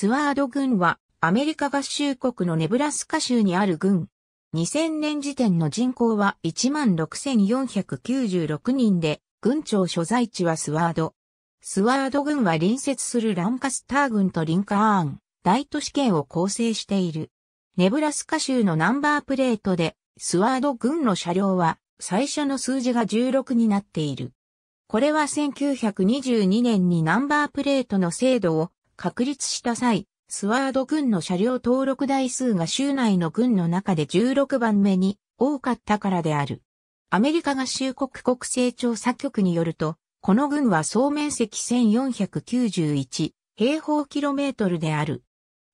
スワード軍はアメリカ合衆国のネブラスカ州にある軍。2000年時点の人口は16,496人で、軍庁所在地はスワード。スワード軍は隣接するランカスター軍とリンカーン、大都市圏を構成している。ネブラスカ州のナンバープレートで、スワード軍の車両は最初の数字が16になっている。これは1922年にナンバープレートの制度を確立した際、スワード軍の車両登録台数が州内の軍の中で16番目に多かったからである。アメリカ合衆国国勢調査局によると、この軍は総面積1491平方キロメートルである。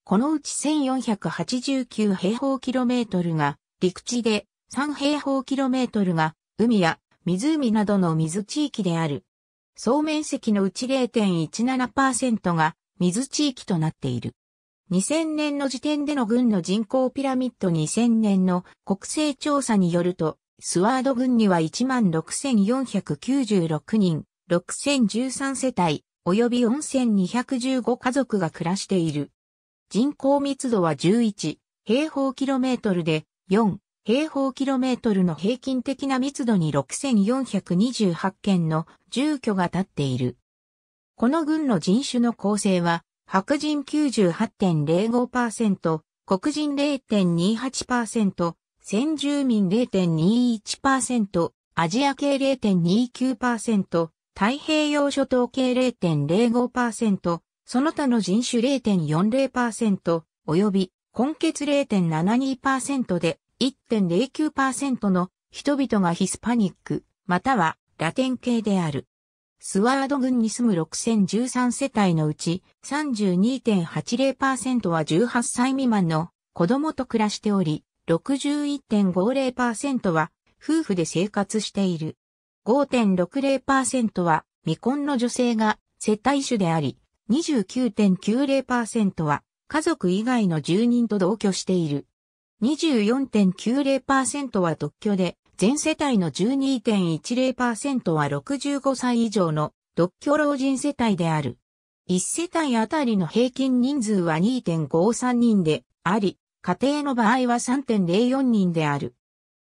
このうち1489平方キロメートルが陸地で3平方キロメートルが海や湖などの水地域である。総面積のうち0.17%が水地域となっている。2000年の時点での軍の人口ピラミッド2000年の国勢調査によると、スワード軍には16,496人、6,013世帯、及び4,215家族が暮らしている。人口密度は11平方キロメートルで4平方キロメートルの平均的な密度に6,428件の住居が建っている。この軍の人種の構成は、白人98.05%、黒人0.28%、先住民0.21%、アジア系0.29%、太平洋諸島系0.05%、その他の人種0.40%、及び、根血0.72%で1.09%の人々がヒスパニック、またはラテン系である。スワード郡に住む6013世帯のうち32.80%は18歳未満の子供と暮らしており、61.50%は夫婦で生活している。5.60%は未婚の女性が接待主であり、29.90%は家族以外の住人と同居している。24.90%は独居で全世帯の12.10%は65歳以上の独居老人世帯である。1世帯あたりの平均人数は2.53人であり、家庭の場合は3.04人である。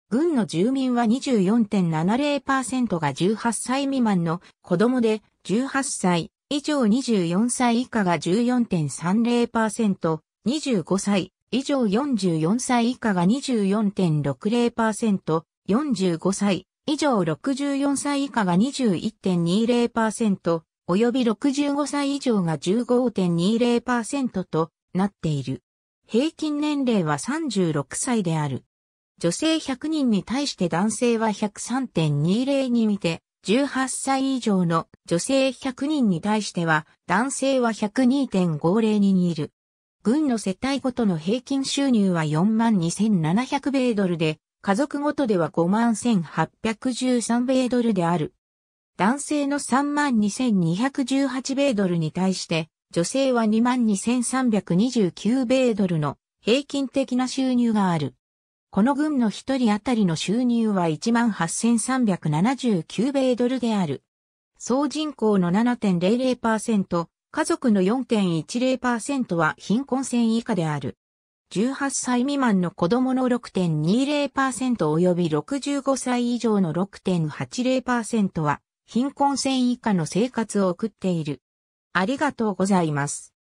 軍の住民は24.70%が18歳未満の子供で、18歳以上24歳以下が14.30%、25歳以上44歳以下が24.60%、45歳以上64歳以下が21.20%、及び65歳以上が15.20%となっている。平均年齢は36歳である。女性100人に対して男性は103.20に見て、18歳以上の女性100人に対しては、男性は102.50に似る。軍の世帯ごとの平均収入は42,700米ドルで、家族ごとでは51,813米ドルである。男性の32,218米ドルに対して、女性は22,329米ドルの平均的な収入がある。この軍の一人当たりの収入は18,379米ドルである。総人口の7.00%、家族の4.10%は貧困線以下である。18歳未満の子供の6.20%及び65歳以上の6.80%は貧困線以下の生活を送っている。ありがとうございます。